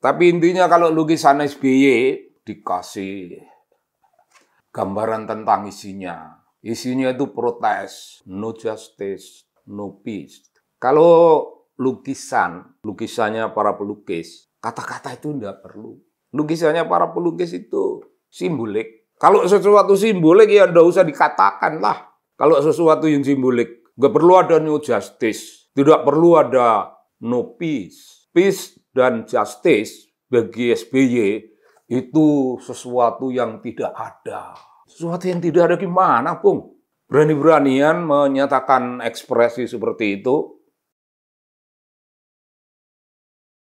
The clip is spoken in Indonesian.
Tapi intinya kalau lukisan SBY dikasih gambaran tentang isinya. Isinya itu protes, no justice, no peace. Kalau lukisan, lukisannya para pelukis, kata-kata itu tidak perlu. Lukisannya para pelukis itu simbolik. Kalau sesuatu simbolik ya tidak usah dikatakan lah. Kalau sesuatu yang simbolik, nggak perlu ada no justice, tidak perlu ada no peace. Peace dan justice bagi SBY itu sesuatu yang tidak ada. Sesuatu yang tidak ada gimana, Bung? Berani-beranian menyatakan ekspresi seperti itu,